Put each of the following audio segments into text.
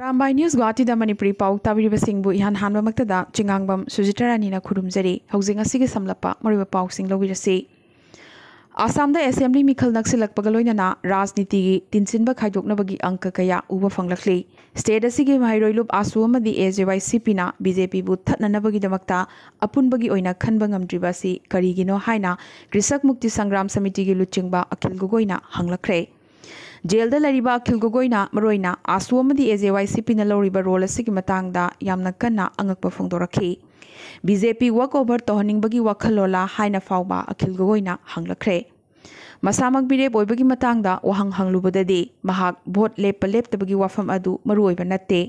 Rambai news Guwahati मनपुरी पाव ताबू इहान हाबम चिंगांगम सुजिटरानी खुरुमजरी हजिंगी के समलप मरीब पासी आसाम एसेंब्ली मिखल नक्सीपना राजनीति की तीनचिब खाइनबी अंक कया उब फी स्टेट महरोलूब Asom A J Y C P BJP थत्नबीद अपुनबी खनब्रीबी करीगनो कृषक मुक्ति संग्राम समिति की लुचिब अखिल गगोना हंगलख्रे जेल खिल गगोना Asom A J Y C P लौर रोल कंगी बीजेपी वर्क ओवर तोहनी वखलोला फाव अखिल गगोना मसा मसामक बिरेप वहां हंगलुबदे भोट लेप लेप्तब की वफम अब नए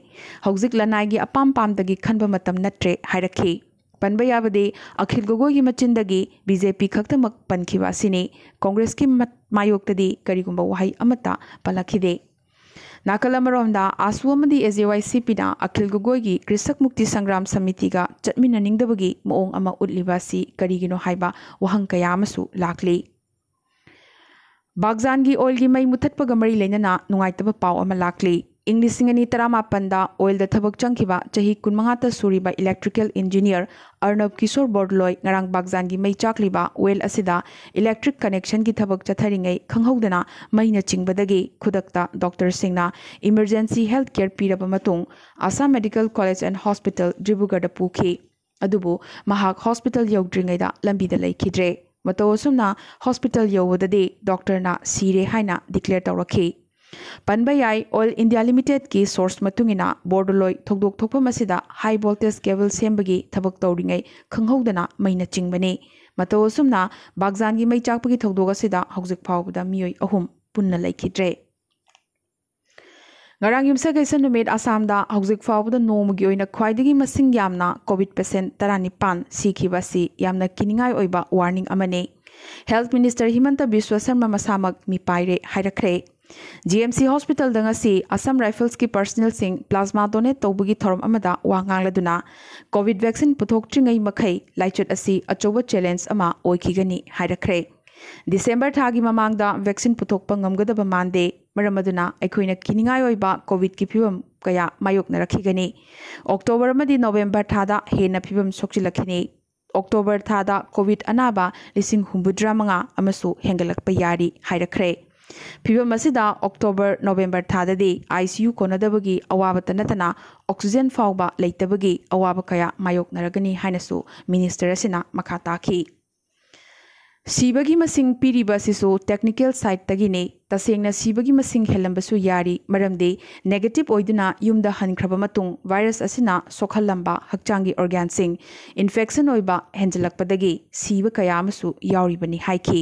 लना अपाम पाद खनब नए है पनब याबदे अखिल गगोई की मचिंदगी बीजेपी खत पनखी कांग्रेस की ꯃꯥꯌꯣꯛꯇꯗꯤ ꯀꯔꯤꯒꯨꯝꯕ ꯋꯥꯍꯩ ꯑꯃꯠꯇ ꯄꯜꯂꯛꯈꯤꯗꯦ ꯅꯥꯀꯜ ꯑꯃꯔꯣꯝꯗ ꯑꯥꯁꯨ ꯑꯃꯗꯤ ꯑꯦ ꯖꯦ ꯋꯥꯏ ꯁꯤ ꯄꯤꯅ ꯑꯈꯤꯜ ꯒꯣꯒꯣꯏꯒꯤ ꯀ꯭ꯔꯤꯁꯛ ꯃꯨꯛꯇꯤ ꯁꯪꯒ꯭ꯔꯥꯝ ꯁꯃꯤꯇꯤꯒ ꯆꯠꯃꯤꯟꯅꯅꯤꯡꯗꯕꯒꯤ ꯃꯑꯣꯡ ꯑꯃ ꯎꯠꯂꯤꯕ ꯑꯁꯤ ꯀꯔꯤꯒꯤꯅꯣ ꯍꯥꯏꯕ ꯋꯥꯍꯪ ꯀꯌꯥ ꯑꯃꯁꯨ ꯂꯥꯛꯂꯤ ꯕꯥꯒꯖꯥꯟꯒꯤ ꯑꯣꯏꯜꯒꯤ ꯃꯩ ꯃꯨꯊꯠꯄꯒ ꯃꯔꯤ ꯂꯩꯅꯅ ꯅꯨꯡꯉꯥꯏꯇꯕ ꯄꯥꯎ ꯑꯃ ꯂꯥꯛꯂꯤ इंग तरामापनदा ओल थबक चंगी चही कुमार सूरीब इलेक्ट्रिकल इंजीनियर अर्णब किशोर बोर्डलोय बागजान की मई चाली ओल इलेक्ट्रिक कनेक्शन की थबक चथरी खंगौदना मई चिंबदी खुदकता डॉक्टर सिंह इमरजेंसी हेल्थ केयर पीरब Assam medical college and hospital Dibrugarh पुखी हॉस्पिटल यौद्रीद लमीद्रे मतोसुमना हॉस्पिटल यौदी डॉक्टर सीरे हाइना डिक्लेयर तौर तो पनबाई ऑल इंडिया लिमिटेड की सोर्स बोर्ड लोदोंद हाई वोल्टेज केबल सेबक तौरी खंगना मैं चिंबने मतना बागजान की मई चाप की थोदोंगजिफाबदय अहम पुन लेखिद्रे गरंग यूसगैसे आसामफाबद नोम की खाई मैं कोविड पेसेंट तरानीपा किनी warning health minister Himanta Biswa Sarma मसाम मी पाई जीएमसी हॉस्पिटल दंगसी असम राइफल्स की पर्सनल सिंह प्लाज्मा डोनेट तौबगी थरम अमदा वांगांगलदुना कोविड वैक्सीन पुथोकचिंगै मखै लाइचट असि अचौब चैलेंज अमा ओइखिगनि हाइरखरे थागी ममांगदा वैक्सीन पुथोकप ngamgadaba mande maram aduna aikhoina kiningai oiba covid ki phibam kaya mayokna rakhigani october amadi november thada hena phibam थादा कोविड अनाबा लिसिंग हुम्बुद्रा मंगा अमसु यारी हाइरखरे ꯐꯤꯕꯝ ꯑꯁꯤꯗ ꯑꯣꯛꯇꯣꯕꯔ ꯅꯣꯕꯦꯝꯕꯔ ꯊꯥꯗꯗꯤ ꯑꯥꯏ ꯁꯤ ꯌꯨ ꯀꯣꯟꯅꯗꯕꯒꯤ ꯑꯋꯥꯕꯇ ꯅꯠꯇꯅ ꯑꯣꯛꯁꯤꯖꯦꯟ ꯐꯥꯎꯕ ꯂꯩꯇꯕꯒꯤ ꯑꯋꯥꯕ ꯀꯌꯥ ꯃꯥꯌꯣꯛꯅꯔꯒꯅꯤ ꯍꯥꯏꯅꯁꯨ ꯃꯤꯅꯤꯁꯇꯔ ꯑꯁꯤꯅ ꯃꯈꯥ ꯇꯥꯈꯤ ꯁꯤꯕꯒꯤ ꯃꯁꯤꯡ ꯄꯤꯔꯤꯕ ꯑꯁꯤꯁꯨ ꯇꯦꯛꯅꯤꯀꯦꯜ ꯁꯥꯏꯠꯇꯒꯤꯅꯤ ꯇꯁꯦꯡꯅ ꯁꯤꯕꯒꯤ ꯃꯁꯤꯡ ꯍꯦꯜꯂꯝꯕꯁꯨ ꯌꯥꯔꯤ ꯃꯔꯝꯗꯤ ꯅꯦꯒꯦꯇꯤꯞ ꯑꯣꯏꯗꯨꯅ ꯌꯨꯝꯗ ꯍꯟꯈ꯭ꯔꯕ ꯃꯇꯨꯡ ꯚꯥꯏꯔꯁ ꯑꯁꯤꯅ ꯁꯣꯛꯍꯜꯂꯝꯕ ꯍꯛꯆꯥꯡꯒꯤ ꯑꯣꯔꯒꯥꯟꯁꯤꯡ ꯏꯟꯐꯦꯛꯁꯟ ꯑꯣꯏꯕ ꯍꯦꯟꯖꯜꯂꯛꯄꯗꯒꯤ ꯁꯤꯕ ꯀꯌꯥ ꯑꯃꯁꯨ ꯌꯥꯎꯔꯤꯕꯅꯤ ꯍꯥꯏꯈꯤ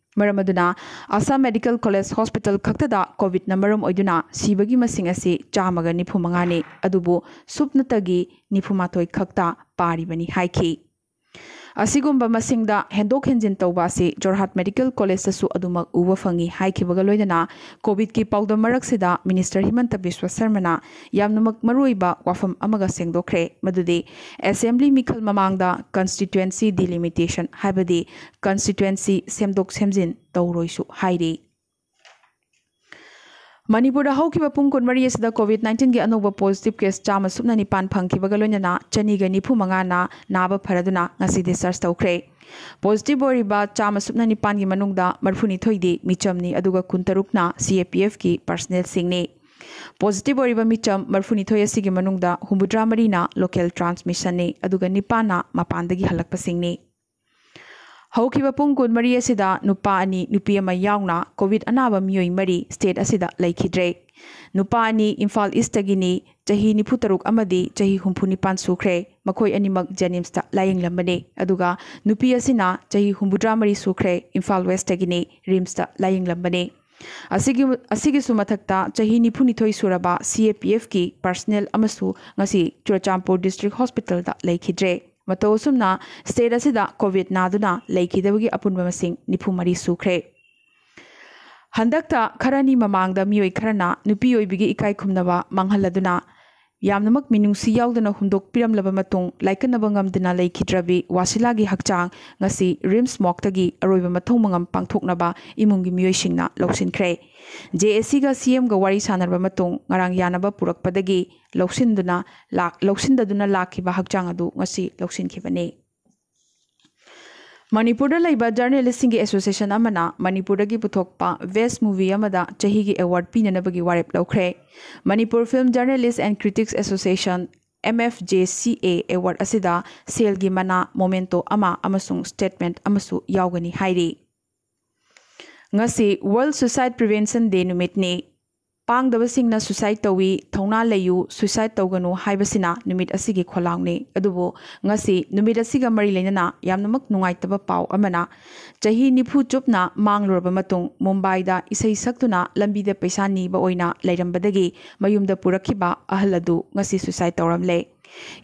ꯃꯔꯝ ꯑꯗꯨꯅ ꯑꯁꯥꯝ ꯃꯦꯗꯤꯀꯦꯜ ꯀꯣꯂꯦꯖ ꯍꯣꯁꯄꯤꯇꯥꯜ ꯈꯛꯇꯗ ꯀꯣꯚꯤꯗꯅ ꯃꯔꯝ ꯑꯣꯏꯗꯨꯅ ꯁꯤꯕꯒꯤ ꯃꯁꯤꯡ ꯑꯁꯤ ꯆꯥꯝꯃꯒ ꯅꯤꯐꯨ ꯃꯉꯥꯅꯤ ꯑꯗꯨꯕꯨ ꯁꯨꯞꯅꯇꯒꯤ ꯅꯤꯐꯨ ꯃꯥꯊꯣꯏ ꯈꯛꯇ ꯄꯥꯔꯤꯕꯅꯤ ꯍꯥꯏꯈꯤ ꯑꯁꯤꯒꯨꯝꯕ ꯃꯁꯤꯡꯗ ꯍꯦꯟꯗꯣꯛ ꯍꯦꯟꯖꯤꯟ ꯇꯧꯕ ꯑꯁꯤ ꯖꯣꯔꯍꯥꯠ ꯃꯦꯗꯤꯀꯦꯜ ꯀꯣꯂꯦꯖꯇꯁꯨ ꯑꯗꯨꯃꯛ ꯎꯕ ꯐꯪꯏ ꯍꯥꯏꯈꯤꯕꯒ ꯂꯣꯏꯅꯅ ꯀꯣꯚꯤꯗꯀꯤ ꯄꯥꯎꯗꯝ ꯃꯔꯛꯁꯤꯗ ꯃꯤꯅꯤꯁꯇꯔ ꯍꯤꯃꯟꯇ ꯕꯤꯁ꯭ꯋ ꯁꯔꯃꯅ ꯌꯥꯝꯅꯃꯛ ꯃꯔꯨꯑꯣꯏꯕ ꯋꯥꯐꯝ ꯑꯃꯒ ꯁꯦꯡꯗꯣꯛꯈ꯭ꯔꯦ ꯃꯗꯨꯗꯤ ꯑꯦꯁꯦꯝꯕ꯭ꯂꯤ ꯃꯤꯈꯜ ꯃꯃꯥꯡꯗ ꯀꯟꯁꯇꯤꯇ꯭ꯌꯨꯑꯦꯟꯁꯤ ꯗꯤꯂꯤꯃꯤꯇꯦꯁꯟ ꯍꯥꯏꯕꯗꯤ ꯀꯟꯁꯇꯤꯇ꯭ꯌꯨꯑꯦꯟꯁꯤ ꯁꯦꯝꯗꯣꯛ ꯁꯦꯝꯖꯤꯟ ꯇꯧꯔꯣꯏꯁꯨ ꯍꯥꯏꯔꯤ मनपुर हौब कुमरी से कोविड नाइन्टीन के अनौब पॉजिटिव केस चाम सूप निपान फंगीबग लोनना चनीग निफू मंगा नाब फरदी सर्च तौरे पॉजिटिव होब चाम सूप निपान की मनुद मरफुनीथोदी मिचमनी कुंतरुकना सी ए पी एफ की पर्सनेल सिंह पॉजिटिव होब मिचम मरफुनीथोद हूंद्रा मरीना लोकल ट्रांसमिशन निपान मपान हल्पी होब्कुन मरी नुपना कोविड अनाब मई मरी स्टेटे इम्फाल इसगी चाह निफु तरुक चाह हूँ निपान सूख्रे मकोम जेनीम्स लाइंगे नुपीना मरी सूख्रे इम्फाल वेस्टगी रिम्स लाइंगे मधक्ता चाह निफु निथ सूरब सी ए पी एफ की पर्सनल चुराचापुर डिस्ट्रिक हॉस्पिटल लेखिद्रे ꯃꯇꯧꯁꯨꯝꯅ ꯁ꯭ꯇꯦꯠ ꯑꯁꯤꯗ ꯀꯣꯚꯤꯗ ꯅꯥꯗꯨꯅ ꯂꯩꯈꯤꯗꯕꯒꯤ ꯑꯄꯨꯟꯕ ꯃꯁꯤꯡ ꯅꯤꯐꯨ ꯃꯔꯤ ꯁꯨꯈ꯭ꯔꯦ ꯍꯟꯗꯛꯇ ꯈꯔꯅꯤ ꯃꯃꯥꯡꯗ ꯃꯤꯑꯣꯏ ꯈꯔꯅ ꯅꯨꯄꯤꯑꯣꯏꯕꯤꯒꯤ ꯏꯀꯥꯏ ꯈꯨꯝꯅꯕ ꯃꯥꯡꯍꯜꯂꯗꯨꯅ ꯌꯥꯝꯅꯃꯛ ꯃꯤꯅꯨꯡꯁꯤ ꯌꯥꯎꯗꯅ ꯍꯨꯟꯗꯣꯛꯄꯤꯔꯝꯂꯕ ꯃꯇꯨꯡ ꯂꯥꯏꯀꯠꯅꯕ ꯉꯝꯗꯅ ꯂꯩꯈꯤꯗ꯭ꯔꯕꯤ ꯋꯥꯁꯤꯂꯥꯒꯤ ꯍꯛꯆꯥꯡ ꯉꯁꯤ ꯔꯤꯝꯁ ꯃꯣꯛꯇꯒꯤ ꯑꯔꯣꯏꯕ ꯃꯊꯧ ꯃꯉꯝ ꯄꯥꯡꯊꯣꯛꯅꯕ ꯏꯃꯨꯡꯒꯤ ꯃꯤꯑꯣꯏꯁꯤꯡꯅ ꯂꯧꯁꯤꯟꯈ꯭ꯔꯦ ꯖꯦ ꯑꯦꯁꯤꯒ ꯁꯤ ꯑꯦꯝꯒ ꯋꯥꯔꯤ ꯁꯥꯟꯅꯔꯕ ꯃꯇꯨꯡ ꯉꯔꯥꯡ ꯌꯥꯅꯕ ꯄꯨꯔꯛꯄꯗꯒꯤ ꯂꯧꯁꯤꯟꯗꯨꯅ ꯂꯧꯁꯤꯟꯗꯗꯨꯅ ꯂꯥꯛꯈꯤꯕ ꯍꯛꯆꯥꯡ ꯑꯗꯨ ꯉꯁꯤ ꯂꯧꯁꯤꯟꯈꯤꯕꯅꯤ मणिपुर जर्नलिस एसोसीएसन मणिपुर की पुथोप वेस्ट मूवी चाह की अवार्ड पीनबी वाप लौख्रे Manipur film journalists and critics association M F J C A award सेल की मना memento statement world suicide prevention day नुमितने pang da basing na suicide tawi thongna leyu suicide tawganu haibasina numit asigi kholangni adubo ngasi numit asiga mari lenana yamnamak nungai taba pau amana chahi n i p u chupna manglorba matung mumbai da isai saktuna lambi de paisa ni ba oina lairam badagi mayum da purakhi ba ahladu ngasi suicide tawram le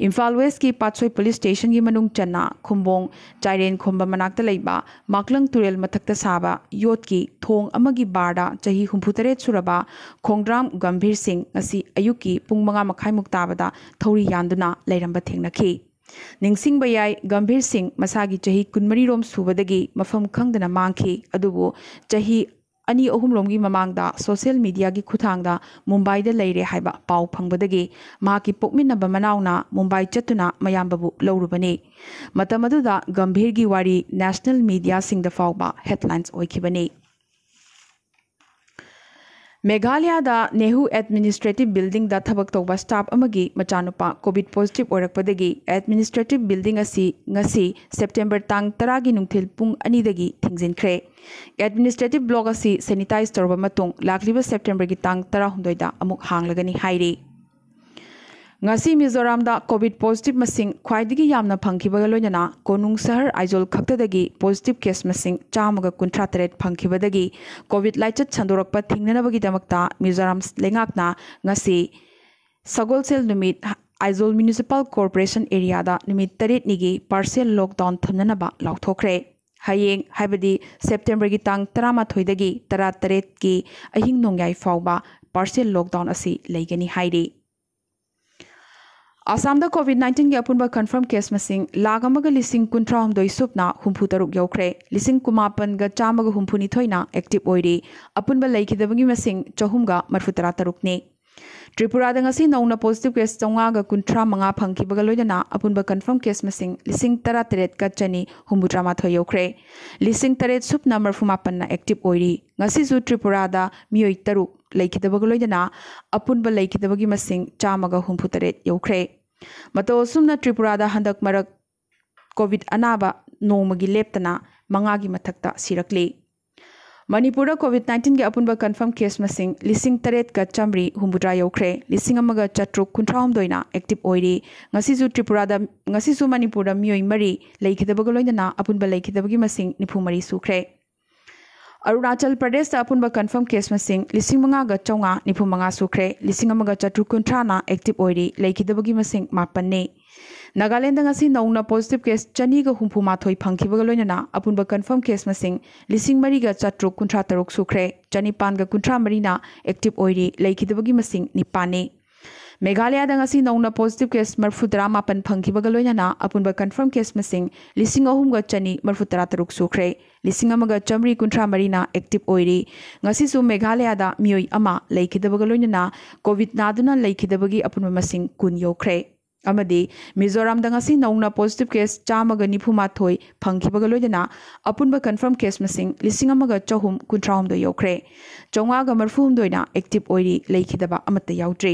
Imphal west की पाचोई police station की मनु चना खुम्बोंग चाइरें खुब मनाक लेब मकलंग तुरल साब यो की थोंग बार चाह हूँ तरह सूरब खोंद्राम गंभीर सिंह अयुक् पुंग मंगा मखा मुक्ताबद थौरी यानब थेखी निंबाई गंभीर सिंह मसा की चाह कमरी रोम सूबदी मफम खादी अब अनी अहमलोम की ममांग सोशल मीडिया की खुद मूबाई लेर है पा फंगे पोमिनब मनाना मूबाई चतना मयाबू लौरबने गंभीर की वारी नेशनल मीडिया सिंह फाउब हेडलाइंस होने मेघालय नेहू एडमिनीस्ट्रेटिव बिल्डिंग थबक तब स्टाफ मचानुप कोविड पॉजिटिव एडमिनीस्ट्रेटिव बिल्डिंग असी सेप्टेंबर तंग तरह पुंग अनीजिख्रे एडमिनीस्ट्रेटिव ब्लॉक असी सेनीटाइज तौर लाख सेप्टेंबर की तंग तरह हादद हांगनी ngasi mizoram da covid positive masing khwaidigi yamna phangkhibaga loinana konung sahar aizol khaktadagi positive case masing chamaga kuntra taret phangkhibadagi covid laichat chandorakpa thingnanabagi damakta mizoram lengakna ngasi sagolsel numit aizol municipal corporation area da numit taret nigi partial lockdown thamnanaba lauthokre hayeng haibadi september gi tang 13 dagi 13 ki ahing nongyai fawba partial lockdown asi leigani hairi आसामदा Covid nineteen की अपुनब confirm case मसिंग लाख लिंग लिसिंग कुंथ्रा हमदोई सुपना हुम्फु तरुक यौख्रे लिंग कुमापनग चामग हूंफुनीथना active होरी अपुनब लैखिदबगी चहुमग चहुमगा मरफु तरा तरुकने ꯇ꯭ꯔꯤꯄꯨꯔꯥꯗ ꯉꯁꯤ ꯅꯧꯅ ꯄꯣꯖꯤꯇꯤꯞ ꯀꯦꯁ ꯆꯥꯝꯃꯉꯥꯒ ꯀꯨꯟꯊ꯭ꯔꯥ ꯃꯉꯥ ꯐꯪꯈꯤꯕꯒ ꯂꯣꯏꯅꯅ ꯑꯄꯨꯟꯕ ꯀꯟꯐꯔꯝ ꯀꯦꯁ ꯃꯁꯤꯡ ꯂꯤꯁꯤꯡ ꯇꯔꯥꯇꯔꯦꯠꯀ ꯆꯅꯤ ꯍꯨꯝꯐꯨꯇꯔꯥꯃꯥꯊꯣꯏ ꯌꯧꯈ꯭ꯔꯦ ꯂꯤꯁꯤꯡ ꯇꯔꯦꯠ ꯁꯨꯞꯅ ꯃꯔꯐꯨꯃꯥꯄꯟꯅ ꯑꯦꯛꯇꯤꯚ ꯑꯣꯏꯔꯤ ꯉꯁꯤꯁꯨ ꯇ꯭ꯔꯤꯄꯨꯔꯥꯗ ꯃꯤꯑꯣꯏ ꯇꯔꯨꯛ ꯂꯩꯈꯤꯗꯕꯒ ꯂꯣꯏꯅꯅ ꯑꯄꯨꯟꯕ ꯂꯩꯈꯤꯗꯕꯒꯤ ꯃꯁꯤꯡ ꯆꯥꯝꯃꯒ ꯍꯨꯝꯐꯨꯇꯔꯦꯠ ꯌꯧꯈ꯭ꯔꯦ ꯃꯇꯧ ꯑꯁꯨꯝꯅ ꯇ꯭ꯔꯤꯄꯨꯔꯥꯗ ꯍꯟꯗꯛ ꯃꯔꯛ ꯀꯣꯚꯤꯗ ꯑꯅꯥꯕ ꯅꯣꯡꯃꯒꯤ ꯂꯦꯞꯇꯅ ꯃꯉꯥꯒꯤ ꯃꯊꯛꯇ ꯁꯤꯔꯛꯂꯤ मणिपुर कोविड नाइन्टीन के अपुन कन्फर्म केस मसिंग लिसिंग तरेत का चमरी हुम्बुद्रा यौख्रे लिसिंग अमगा चट्रुक कुंथ्रा हमदोइना एक्टिव ओइरी ngasisu tripura da ngasisu manipur da miyoi Arunachal Pradesh अपुन कन्फर्म केस मसिंग लिसिंग मंगा चौगा निफु मंगा सुख्रे लिसिंग चतु कुंथ्राना एक्टिव ओइरी लेखिदबगी मसिंग नागालैंड नौना पॉजिटिव केस चनीग हूफूमाथोई फंगीबग लोनना अपुनब कन्फर्म केस मसिंग लिसिंग मरीग चत्रु कुंथ्रा तरुक सूख्रे चनीपानग कुंथ्रा मरीना एक्टिव होगी निपाने मेघालयद नौना पॉजिटिव केस मरफु तरा मापन फंगीबग लोनना अपुनब कन्फर्म केस मसिंग लिसिंग अहुमग चनी मरफु तरा तरुक सूख्रे लिंग चमरी कुंथ्रा मरीना एक्टिव ओइरी मेघालयद मियोय अमा लेखिदबग लोनना कोविड नादुना लेखिदबगी अपुनब मसिंग ꯑꯃꯗꯤ ꯃꯤꯖꯣꯔꯥꯝꯗ ꯉꯁꯤ ꯅꯧꯅ ꯄꯣꯖꯤꯇꯤꯚ ꯀꯦꯁ ꯆꯥꯝꯃꯒ ꯅꯤꯐꯨꯃꯥꯊꯣꯏ ꯐꯪꯈꯤꯕꯒ ꯂꯣꯏꯅꯅ ꯑꯄꯨꯟꯕ ꯀꯟꯐꯥꯔꯝ ꯀꯦꯁ ꯃꯁꯤꯡ ꯂꯤꯁꯤꯡ ꯑꯃꯒ ꯆꯍꯨꯝ ꯀꯨꯟꯊ꯭ꯔꯥꯍꯨꯝꯗꯣꯏ ꯌꯧꯈ꯭ꯔꯦ ꯆꯥꯝꯃꯉꯥꯒ ꯃꯔꯐꯨꯍꯨꯝꯗꯣꯏꯅ ꯑꯦꯛꯇꯤꯚ ꯑꯣꯏꯔꯤ ꯂꯩꯈꯤꯗꯕ ꯑꯃꯠꯇ ꯌꯥꯎꯗ꯭ꯔꯤ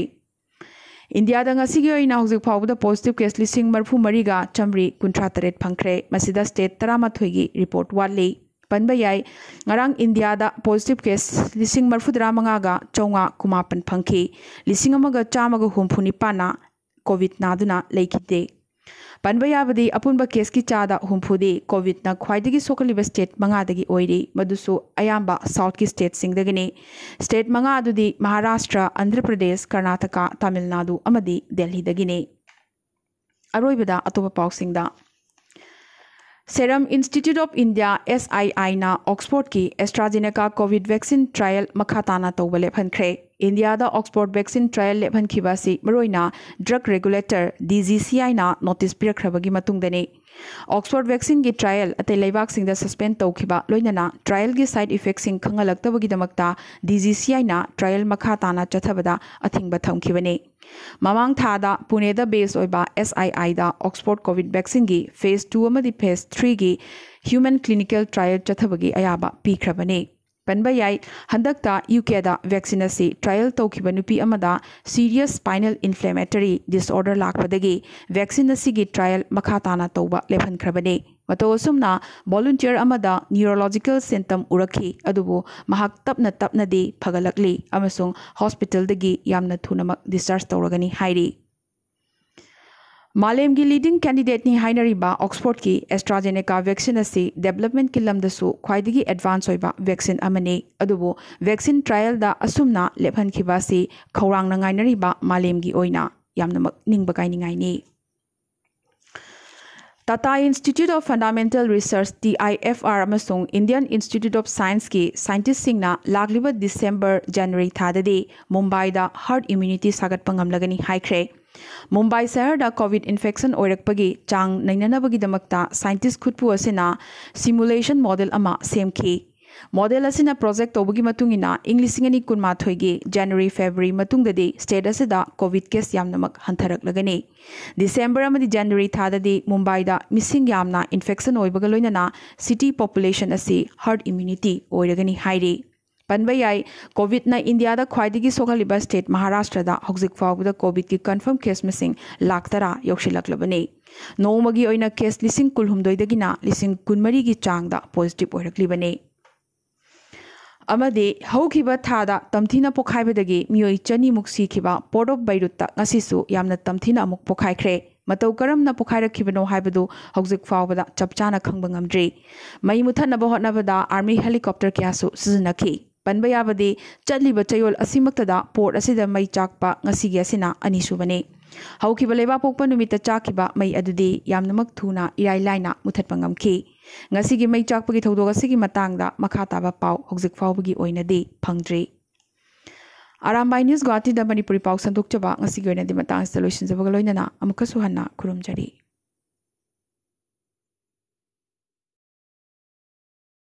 ꯏꯟꯗꯤꯌꯥꯗ ꯉꯁꯤꯒꯤ ꯑꯣꯏꯅ ꯍꯧꯖꯤꯛ ꯐꯥꯎꯕꯗ ꯄꯣꯖꯤꯇꯤꯚ ꯀꯦꯁ ꯂꯤꯁꯤꯡ ꯃꯔꯐꯨ ꯃꯔꯤꯒ ꯆꯥꯝꯃꯔꯤ ꯀꯨꯟꯊ꯭ꯔꯥ ꯇꯔꯦꯠ ꯐꯪꯈ꯭ꯔꯦ ꯃꯁꯤꯗ ꯁ꯭ꯇꯦꯠ ꯇꯔꯥꯃꯥꯊꯣꯏꯒꯤ ꯔꯤꯄꯣꯔꯠ ꯋꯥꯠꯂꯤ ꯄꯟꯕ ꯌꯥꯏ ꯉꯔꯥꯡ ꯏꯟꯗꯤꯌꯥꯗ ꯄꯣꯖꯤꯇꯤꯚ ꯀꯦꯁ ꯂꯤꯁꯤꯡ ꯃꯔꯐꯨꯇꯔꯥ ꯃꯉꯥꯒ ꯆꯥꯝꯃꯉꯥ ꯀꯨꯃꯥꯄꯟ ꯐꯪꯈꯤ ꯂꯤꯁꯤꯡ ꯑꯃꯒ ꯆꯥꯝꯃꯒ ꯍꯨꯝꯐꯨꯅꯤꯄꯥꯟꯅ ಕೋವಿಡ್ ನಾದು ಪಾವಸ್ ಚಾ ಹುಫುಡಿ ಕೋವಿಡ್ನ ಖ್ವಾಯಿಗೆ ಸೋಹಲಿ ಸ್ತೇಟ್ ಮಂಗದಲ್ಲಿ ಮಧು ಅವುಟ್ ಸ್ಟೆಟ್ ಸ್ಟೇಟ್ ಮಂಗದು ಮಹಾರಾಷ್ಟ್ರ ಅನ್ದ್ರ ಪ್ರದೇಶ ಕರ್ನಾಟಕ ತಮಿಳನಾಡು ದೆಹಲಿ ಅರೋಬ ಅತ serum institute of India S I I ना ऑक्सफोर्ड की एस्ट्राजेनेका कोविड वैक्सीन ट्रायल मखाताना तौब लेफनख्रे इंडिया द ऑक्सफोर्ड वैक्सीन ट्रायल मरोइना drug regulator DGCI G C I ना नोटिस पीरख्रबगी मतुंगदने ꯑꯣꯛꯁꯐꯣꯔꯗ ꯚꯦꯛꯁꯤꯟꯒꯤ ꯇ꯭ꯔꯥꯌꯦꯜ ꯑꯇꯩ ꯂꯩꯕꯥꯛꯁꯤꯡꯗ ꯁꯁꯄꯦꯟ ꯇꯧꯈꯤꯕ ꯂꯣꯏꯅꯅ ꯇ꯭ꯔꯥꯌꯦꯜꯒꯤ ꯁꯥꯏꯠ ꯏꯐꯦꯛꯁꯤꯡ ꯈꯪꯍꯜꯂꯛꯇꯕꯒꯤꯗꯃꯛꯇ ꯗꯤ ꯖꯤ ꯁꯤ ꯑꯥꯏꯅ ꯇ꯭ꯔꯥꯌꯦꯜ ꯃꯈꯥ ꯇꯥꯅ ꯆꯠꯊꯕꯗ ꯑꯊꯤꯡꯕ ꯊꯝꯈꯤꯕꯅꯤ ꯃꯃꯥꯡ ꯊꯥꯗ ꯄꯨꯅꯦꯗ ꯕꯦꯁ ꯑꯣꯏꯕ ꯑꯦꯁ ꯑꯥꯏ ꯑꯥꯏꯗ ꯑꯣꯛꯁꯐꯣꯔꯗ ꯀꯣꯚꯤꯗ ꯚꯦꯛꯁꯤꯟꯒꯤ ꯐꯦꯁ ꯇꯨ ꯑꯃꯗꯤ ꯐꯦꯁ ꯊ꯭ꯔꯤꯒꯤ ꯍ꯭ꯌꯨꯃꯟ ꯀ꯭ꯂꯤꯅꯤꯀꯦꯜ ꯇ꯭ꯔꯥꯌꯦꯜ ꯆꯠꯊꯕꯒꯤ ꯑꯌꯥꯕ ꯄꯤꯈ꯭ꯔꯕꯅꯤ ꯄꯟꯕ ꯌꯥꯏ ꯍꯟꯗꯛꯇ ꯌꯨꯀꯦꯗ ꯚꯦꯛꯁꯤꯟ ꯑꯁꯤ ꯇ꯭ꯔꯥꯌꯦꯜ ꯇꯧꯈꯤꯕ ꯅꯨꯄꯤ ꯑꯃꯗ ꯁꯤꯔꯤꯌꯁ ꯁ꯭ꯄꯥꯏꯅꯦꯜ ꯏꯟꯐ꯭ꯂꯦꯃꯦꯇꯔꯤ ꯗꯤꯁꯑꯣꯔꯗꯔ ꯂꯥꯛꯄꯗꯒꯤ ꯚꯦꯛꯁꯤꯟ ꯑꯁꯤꯒꯤ ꯇ꯭ꯔꯥꯌꯦꯜ ꯃꯈꯥ ꯇꯥꯅ ꯇꯧꯕ ꯂꯦꯞꯍꯟꯈ꯭ꯔꯕꯅꯤ ꯃꯇꯧ ꯑꯁꯨꯝꯅ ꯚꯣꯂꯨꯟꯇꯤꯌꯔ ꯑꯃꯗ ꯅ꯭ꯌꯨꯔꯣꯂꯣꯖꯤꯀꯦꯜ ꯁꯤꯟꯇꯝ ꯎꯔꯛꯈꯤ ꯑꯗꯨꯕꯨ ꯃꯍꯥꯛ ꯇꯞꯅ ꯇꯞꯅꯗꯤ ꯐꯒꯠꯂꯛꯂꯤ ꯑꯃꯁꯨꯡ ꯍꯣꯁꯄꯤꯇꯥꯜꯗꯒꯤ ꯌꯥꯝꯅ ꯊꯨꯅꯃꯛ ꯗꯤꯁꯆꯥꯔꯖ ꯇꯧꯔꯒꯅꯤ ꯍꯥꯏꯔꯤ मालेम की लीडिंग कैंडिडेट हाइनरी बा ऑक्सफोर्ड की एस्ट्राजेनेका वैक्सीन से डेवलपमेंट की लमदू खाई एडवांस वैक्सीन अब वैक्सीन ट्रायल असुमना लेपन से खौरनाब मालेम की निब कई Tata institute of fundamental research T I F R Indian institute of science की साइंटिस्ट लागली दिसंबर जनवरी था मुंबई हार्ट इम्यूनिटी सागत्पलग्रे ꯃꯨꯝꯕꯥꯏ ꯁꯍꯔꯗ ꯀꯣꯚꯤꯗ ꯏꯟꯐꯦꯛꯁꯟ ꯑꯣꯏꯔꯛꯄꯒꯤ ꯆꯥꯡ ꯅꯩꯅꯅꯕꯒꯤꯗꯃꯛꯇ ꯁꯥꯏꯟꯇꯤꯁ ꯈꯨꯠꯄꯨ ꯑꯁꯤꯅ ꯁꯤꯃꯨꯂꯦꯁꯟ ꯃꯣꯗꯦꯜ ꯑꯃ ꯁꯦꯝꯈꯤ ꯃꯣꯗꯦꯜ ꯑꯁꯤꯅ ꯄ꯭ꯔꯣꯖꯦꯛ ꯇꯧꯕꯒꯤ ꯃꯇꯨꯡꯏꯟꯅ ꯏꯪ ꯂꯤꯁꯤꯡ ꯑꯅꯤ ꯀꯨꯟꯃꯥꯊꯣꯏꯒꯤ ꯖꯅꯋꯥꯔꯤ ꯐꯦꯕ꯭ꯔꯨꯋꯥꯔꯤ ꯃꯇꯨꯡꯗꯗꯤ ꯁ꯭ꯇꯦꯠ ꯑꯁꯤꯗ ꯀꯣꯚꯤꯗ ꯀꯦꯁ ꯌꯥꯝꯅꯃꯛ ꯍꯟꯊꯔꯛꯂꯒꯅꯤ ꯗꯤꯁꯦꯝꯕꯔ ꯑꯃꯗꯤ ꯖꯅꯋꯥꯔꯤ ꯊꯥꯗꯗꯤ ꯃꯨꯝꯕꯥꯏꯗ ꯃꯤꯁꯤꯡ ꯌꯥꯝꯅ ꯏꯟꯐꯦꯛꯁꯟ ꯑꯣꯏꯕꯒ ꯂꯣꯏꯅꯅ ꯁꯤꯇꯤ ꯄꯣꯄꯨꯂꯦꯁꯟ ꯑꯁꯤ ꯍꯔꯠ ꯏꯃ꯭ꯌꯨꯅꯤꯇꯤ ꯑꯣꯏꯔꯒꯅꯤ ꯍꯥꯏꯔꯤ पनब याय कोविड ने इंडिया खाई सोल स्टेट महाराष्ट्र हजिक फाउद कोविड की कन्फर्म केस मैं लाख तरह योशिल्लबने नौम की केस लिंग कुलहुमदना लिंग कुलमरी चांग पॉजिटिव होने थाद तमथी पोखाबदी मई चनीमुक सीखी पोर्ट ऑफ बैरुत्ता तमथी पोखाख्रे मत करम पोखाइरबनो हजिक फाउद चपचा खबद मई मुथन होटनाब आर्मी हेलीकॉप्टर क्या की पनबे चलब चयोलमद पोट अद मई चाकने लेवापोपित चाब मई अदनम थूना इरा लाइन मुथपी मई चाकद मखा ताब पा हजिक फाउबी फंगद्रे आरामबा न्यूज गुवाहाटी मनपुरी पा संदोचना लोसीजना हूं खुरजरी